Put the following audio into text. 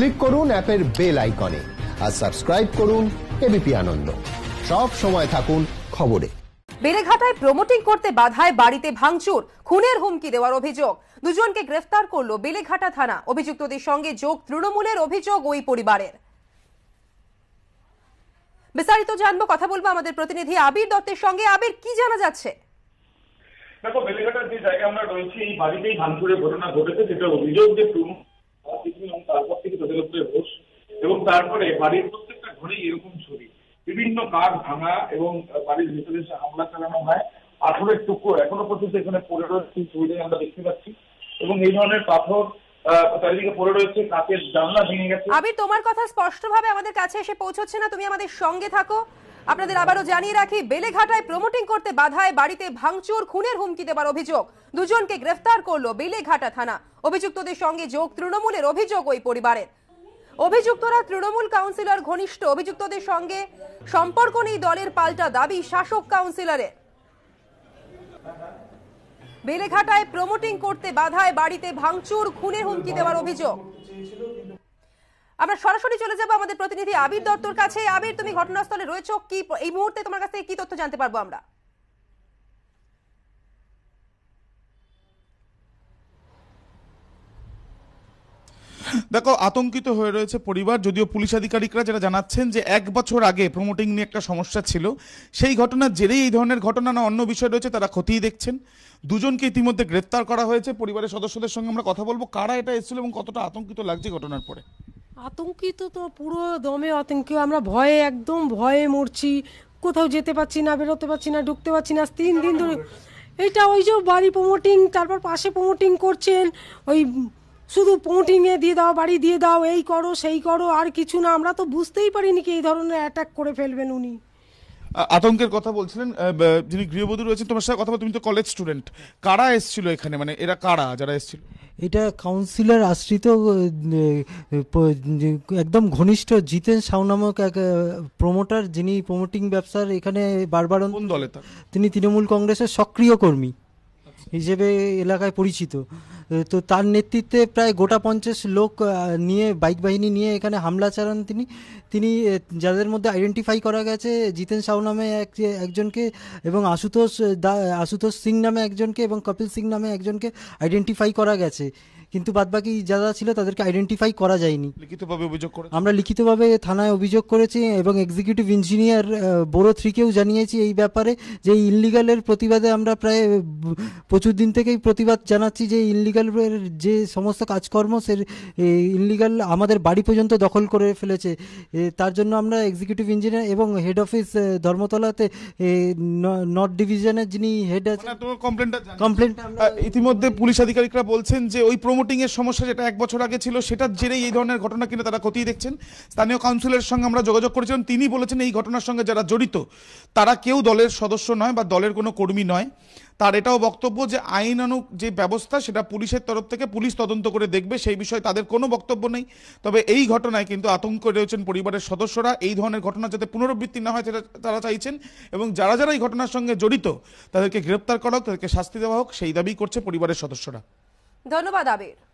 Click করুন অ্যাপের bell আইকনে আর সাবস্ক্রাইব করুন এবিপি আনন্দ সব সময় থাকুন খবরে বেলেঘাটায় প্রমোটিং করতে বাধায় বাড়িতে ভাঙচুর খুনের হুমকি দেওয়ার অভিযোগ দুজনকে গ্রেফতার করলো বেলেঘাটা থানা অভিযুক্তদের সঙ্গে যোগ তৃণমূলের অভিযোগ ওই পরিবারের বিস্তারিত জানবো কথা বলবো আমাদের প্রতিনিধি আবির দত্তের সঙ্গে আবির কি জানা যাচ্ছে দেখো বেলেঘাটার যে জায়গায় আমরা রয়েছি এই বাড়িতেই ভাঙচুরের ঘটনা ঘটেছে সেটা অভিযোগ যে তৃণমূল তারপরে বাড়ির প্রত্যেকটা ঘরে এরকম ছবি বিভিন্ন কাজ ভাঙা এবং বাড়ির ভিতরে এসে হামলা চালানো হয় পাথরের টুকরো এখনো পর্যন্ত এখানে পড়ে রয়েছে ছবিটাই আমরা দেখতে পাচ্ছি এবং এই ধরনের পাথর আবির তোমার কথা স্পষ্টভাবে আমাদের কাছে এসে পৌঁছচ্ছে না তুমি আমাদের সঙ্গে থাকো আপনাদের আবারও জানিয়ে রাখি বেলেঘাটায় প্রমোটিং করতে বাধায় বাড়িতে ভাঙচুর খুনের হুমকি দেবার অভিযোগ দুজনকে গ্রেফতার করলো বেলেঘাটা থানা অভিযুক্তদের সঙ্গে যোগ তৃণমূলের অভিযোগ ওই পরিবারের অভিযুক্তরা তৃণমূল কাউন্সিলর ঘনিষ্ঠ অভিযুক্তদের সঙ্গে সম্পর্ক নেই দলের পাল্টা দাবি শাসক কাউন্সিলরের বেলেঘাটায় প্রমোটিং করতে বাধায় বাড়িতে ভাঙচুর খুনের হুমকি দেওয়ার অভিযোগ আমরা সরাসরি চলে যাব আমাদের প্রতিনিধি আবির দত্তর কাছে আবির তুমি ঘটনাস্থলে রয়েছো কি এই মুহূর্তে তোমার কাছ থেকে কি তথ্য জানতে পারবো আমরা দেখো আতঙ্কিত হয়ে রয়েছে পরিবার যদিও পুলিশ আধিকারিকরা যারা জানাচ্ছেন যে এক বছর আগে প্রমোটিং নিয়ে একটা সমস্যা ছিল সেই ঘটনার জেরেই এই ধরনের ঘটনা না অন্য বিষয় রয়েছে তারা খতিয়ে দেখছেন দুজনকে ইতিমধ্যে গ্রেপ্তার করা হয়েছে পরিবারের সদস্যদের সঙ্গে আমরা কথা বলবো কারা এটা এসেছিল এবং কতটা আতঙ্কিত লাগছে ঘটনার পরে আতঙ্কিত তো পুরো দমে আতঙ্ক আমরা ভয়ে একদম ভয়ে মরছি কোথাও যেতে পারছি না বেরোতে পারছি না ঢুকতে পারছি না তিন দিন ধরে এটা ওই যে বাড়ি প্রমোটিং তারপর পাশে প্রমোটিং করছেন ওই শুধু পোটিংয়ে দিয়ে দাও বাড়ি দিয়ে দাও এই করো সেই করো আর কিছু না আমরা তো বুঝতেই পারিনি কি এই ধরনের অ্যাটাক করে ফেলবেন উনি আতঙ্কের কথা বলছিলেন যিনি গৃহবধূ রয়েছেন তোমার সাথে কথা তুমি তো কলেজ স্টুডেন্ট কারা এসেছিল এখানে মানে এরা কারা যারা এসেছিল এটা কাউন্সিলর আশ্রিত একদম ঘনিষ্ঠ জিতেন সাউ নামক এক প্রমোটার যিনি প্রমোটিং ব্যবসার এখানে বারবার তিনি তৃণমূল কংগ্রেসের সক্রিয় কর্মী আচ্ছা। হিসেবে এলাকায় পরিচিত তো তার নেতৃত্বে প্রায় গোটা পঞ্চাশ লোক নিয়ে বাইক বাহিনী নিয়ে এখানে হামলা চালান তিনি তিনি যাদের মধ্যে আইডেন্টিফাই করা গেছে জিতেন সাউ নামে এক একজনকে এবং আশুতোষ দা আশুতোষ সিং নামে একজনকে এবং কপিল সিং নামে একজনকে আইডেন্টিফাই করা গেছে কিন্তু বাদবাকি যারা ছিল তাদেরকে আইডেন্টিফাই করা যায়নি লিখিতভাবে অভিযোগ করে আমরা লিখিতভাবে থানায় অভিযোগ করেছি এবং এক্সিকিউটিভ ইঞ্জিনিয়ার বোরো থ্রিকেও জানিয়েছি এই ব্যাপারে যে ইনলিগালের প্রতিবাদে আমরা প্রায় প্রচুর দিন থেকেই প্রতিবাদ জানাচ্ছি যে ইনলিগাল ইনলিগালের যে সমস্ত কাজকর্ম সে ইনলিগাল আমাদের বাড়ি পর্যন্ত দখল করে ফেলেছে তার জন্য আমরা এক্সিকিউটিভ ইঞ্জিনিয়ার এবং হেড অফিস ধর্মতলাতে নর্থ ডিভিশনের যিনি হেড আছে কমপ্লেন মানে ইতিমধ্যে পুলিশ আধিকারিকরা বলছেন যে ওই প্রমোটিং এর সমস্যা যেটা এক বছর আগে ছিল সেটার জেরেই এই ধরনের ঘটনা কিনা তারা খতিয়ে দেখছেন স্থানীয় কাউন্সিলের সঙ্গে আমরা যোগাযোগ করেছিলাম তিনি বলেছেন এই ঘটনার সঙ্গে যারা জড়িত তারা কেউ দলের সদস্য নয় বা দলের কোনো কর্মী নয় তার এটাও বক্তব্য যে আইনানুক যে ব্যবস্থা সেটা পুলিশের তরফ থেকে পুলিশ তদন্ত করে দেখবে সেই বিষয়ে তাদের কোনো বক্তব্য নেই তবে এই ঘটনায় কিন্তু আতঙ্ক রয়েছেন পরিবারের সদস্যরা এই ধরনের ঘটনা যাতে পুনরাবৃত্তি না হয় সেটা তারা চাইছেন এবং যারা যারা এই ঘটনার সঙ্গে জড়িত তাদেরকে গ্রেপ্তার করা হোক তাদেরকে শাস্তি দেওয়া হোক সেই দাবি করছে পরিবারের সদস্যরা ধন্যবাদ আবির